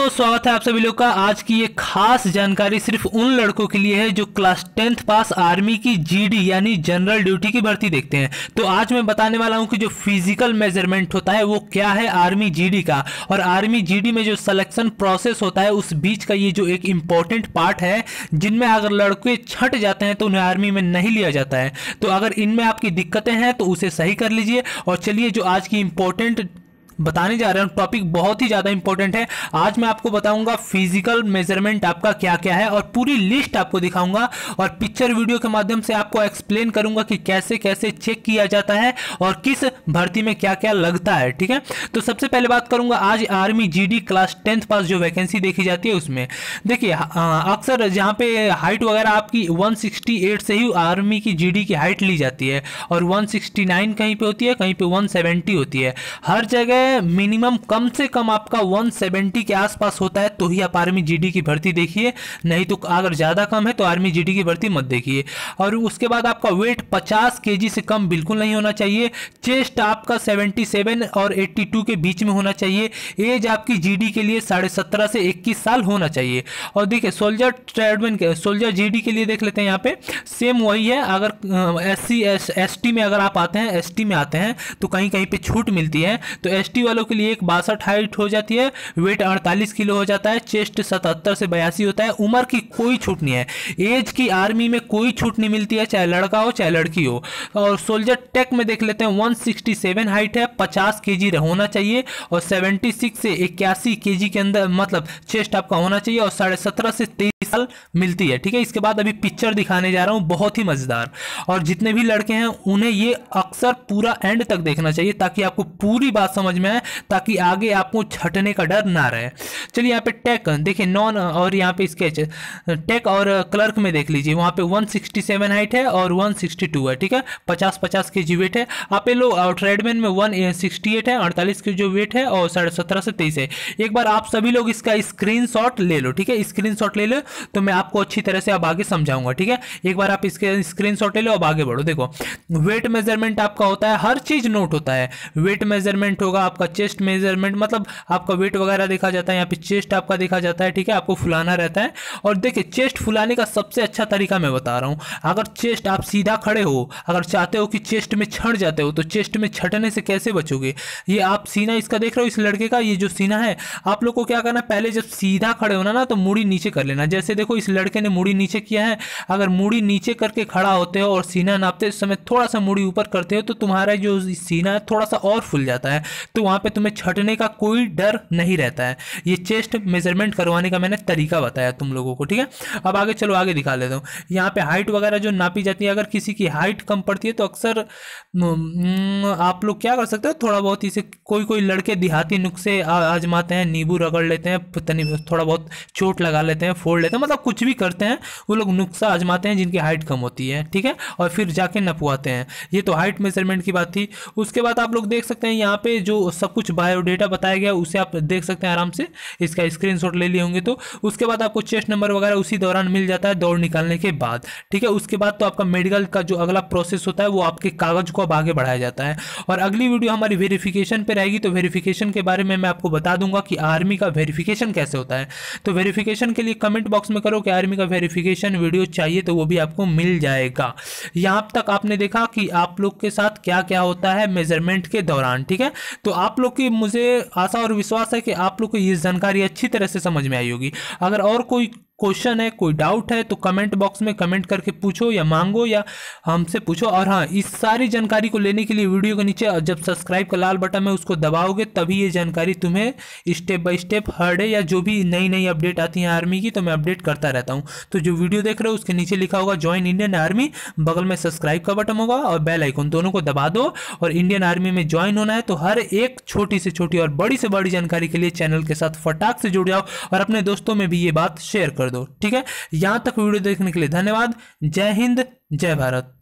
दोस्तों स्वागत है आप सभी लोग का आज की ये खास जानकारी सिर्फ उन लड़कों के लिए है जो क्लास टेंथ पास आर्मी की जीडी यानी जनरल ड्यूटी की भर्ती देखते हैं तो आज मैं बताने वाला हूं कि जो फिजिकल मेजरमेंट होता है वो क्या है आर्मी जीडी का और आर्मी जीडी में जो सिलेक्शन प्रोसेस होता है उस बीच का ये जो एक इम्पॉर्टेंट पार्ट है जिनमें अगर लड़के छट जाते हैं तो उन्हें आर्मी में नहीं लिया जाता है तो अगर इनमें आपकी दिक्कतें हैं तो उसे सही कर लीजिए और चलिए जो आज की इम्पोर्टेंट बताने जा रहा हूँ टॉपिक बहुत ही ज़्यादा इंपॉर्टेंट है आज मैं आपको बताऊंगा फिजिकल मेजरमेंट आपका क्या क्या है और पूरी लिस्ट आपको दिखाऊंगा और पिक्चर वीडियो के माध्यम से आपको एक्सप्लेन करूंगा कि कैसे कैसे चेक किया जाता है और किस भर्ती में क्या क्या लगता है ठीक है तो सबसे पहले बात करूंगा आज army G class tenth pass जो वैकेंसी देखी जाती है उसमें देखिए अक्सर जहाँ पे हाइट वगैरह आपकी वन से ही आर्मी की जी की हाइट ली जाती है और वन कहीं पर होती है कहीं पर वन होती है हर जगह है मिनिमम कम से कम आपका 170 के आसपास होता है तो ही आप आर्मी जीडी की भर्ती देखिए नहीं तो अगर ज़्यादा कम है तो आर्मी जीडी की भर्ती मत देखिए और उसके बाद आपका वेट 50 के से कम बिल्कुल नहीं होना चाहिए चेस्ट आपका 77 और 82 के बीच में होना चाहिए एज आपकी जीडी के लिए साढ़े सत्रह से इक्कीस साल होना चाहिए और देखिए सोल्जर ट्रेडमैन के सोल्जर जी के लिए देख लेते हैं यहाँ पे सेम वही है अगर एस सी में अगर आप आते हैं एस में आते हैं तो कहीं कहीं पर छूट मिलती है तो एस कुश्ती वालों के लिए एक बासठ हाइट हो जाती है वेट अड़तालीस किलो हो जाता है चेस्ट सतहत्तर से बयासी होता है उम्र की कोई छूट नहीं है एज की आर्मी में कोई छूट नहीं मिलती है चाहे लड़का हो चाहे लड़की हो और सोल्जर टेक में देख लेते हैं वन हाइट है पचास के होना चाहिए और सेवेंटी से इक्यासी के के अंदर मतलब चेस्ट आपका होना चाहिए और साढ़े से तेईस साल मिलती है ठीक है इसके बाद अभी पिक्चर दिखाने जा रहा हूँ बहुत ही मज़ेदार और जितने भी लड़के हैं उन्हें ये अक्सर पूरा एंड तक देखना चाहिए ताकि आपको पूरी बात समझ में आए ताकि आगे आपको छटने का डर ना रहे चलिए यहाँ पे टेक देखिए नॉन और यहाँ पे स्केच टेक और क्लर्क में देख लीजिए वहाँ पे 167 हाइट है और 162 है ठीक है 50 50 के जी वेट है ये लोग ट्रेडमैन में 168 है अड़तालीस के जो वेट है और साढ़े सत्रह से तेईस है एक बार आप सभी लोग इसका स्क्रीन ले लो ठीक है स्क्रीन ले लो तो मैं आपको अच्छी तरह से अब आगे समझाऊंगा ठीक है एक बार आप इसके स्क्रीन शॉट ले लो अब आगे बढ़ो देखो वेट मेजरमेंट आपका होता है हर चीज नोट होता है वेट मेजरमेंट होगा आपका चेस्ट मेजरमेंट मतलब आपका वेट वगैरह देखा जाता है यहाँ पे चेस्ट आपका देखा जाता है ठीक है आपको फुलाना रहता है और देखिए चेस्ट फुलाने का सबसे अच्छा तरीका मैं बता रहा हूँ अगर चेस्ट आप सीधा खड़े हो अगर चाहते हो कि चेस्ट में छट जाते हो तो चेस्ट में छटने से कैसे बचोगे ये आप सीना इसका देख रहे हो इस लड़के का ये जो सीना है आप लोग को क्या करना पहले जब सीधा खड़े होना ना तो मुड़ी नीचे कर लेना जैसे जैसे देखो इस लड़के ने मुड़ी नीचे किया है अगर मुड़ी नीचे करके खड़ा होते हो और सीना नापते समय थोड़ा सा मुड़ी ऊपर करते हो तो तुम्हारा जो सीना है थोड़ा सा और फुल जाता है तो वहाँ पर तुम्हें छटने का कोई डर नहीं रहता है ये चेस्ट मेजरमेंट करवाने का मैंने तरीका बताया तुम लोगों को ठीक है अब आगे चलो आगे दिखा लेता हूँ यहाँ पर हाइट वगैरह जो नापी जाती है अगर किसी की हाइट कम पड़ती है तो अक्सर आप लोग क्या कर सकते हो थोड़ा बहुत इसे कोई कोई लड़के देहाती नुस्खे आजमाते हैं नींबू रगड़ लेते हैं थोड़ा बहुत चोट लगा लेते हैं फोड़ लेते हैं मतलब कुछ भी करते हैं वो लोग नुस्खा आजमाते हैं जिनकी हाइट कम होती है ठीक है और फिर जाके नपवाते हैं ये तो हाइट मेजरमेंट की बात थी उसके बाद आप लोग देख सकते हैं यहाँ पे जो सब कुछ बायोडेटा बताया गया उसे आप देख सकते हैं आराम से इसका स्क्रीन ले लिए होंगे तो उसके बाद आपको चेस्ट नंबर वगैरह उसी दौरान मिल जाता है दौड़ निकालने के बाद ठीक है उसके बाद तो आपका मेडिकल का जो अगला प्रोसेस होता है वो आपके कागज को अब आगे बढ़ाया जाता है और अगली वीडियो हमारी वेरिफिकेशन पर रहेगी तो वेरिफिकेशन के बारे में मैं आपको बता दूंगा कि आर्मी का वेरिफिकेशन कैसे होता है तो वेरिफिकेशन के लिए कमेंट बॉक्स बॉक्स में करो कि आर्मी का वेरिफिकेशन वीडियो चाहिए तो वो भी आपको मिल जाएगा यहाँ तक आपने देखा कि आप लोग के साथ क्या क्या होता है मेजरमेंट के दौरान ठीक है तो आप लोग की मुझे आशा और विश्वास है कि आप लोग को ये जानकारी अच्छी तरह से समझ में आई होगी अगर और कोई क्वेश्चन है कोई डाउट है तो कमेंट बॉक्स में कमेंट करके पूछो या मांगो या हमसे पूछो और हाँ इस सारी जानकारी को लेने के लिए वीडियो के नीचे जब सब्सक्राइब का लाल बटन है उसको दबाओगे तभी ये जानकारी तुम्हें स्टेप बाय स्टेप हर डे या जो भी नई नई अपडेट आती है आर्मी की तो मैं अपडेट करता रहता हूँ तो जो वीडियो देख रहे हो उसके नीचे लिखा होगा ज्वाइन इंडियन आर्मी बगल में सब्सक्राइब का बटन होगा और बेल आइकन दोनों को दबा दो और इंडियन आर्मी में ज्वाइन होना है तो हर एक छोटी से छोटी और बड़ी से बड़ी जानकारी के लिए चैनल के साथ फटाक से जुड़ जाओ और अपने दोस्तों में भी ये बात शेयर कर दो ठीक है यहां तक वीडियो देखने के लिए धन्यवाद जय हिंद जय भारत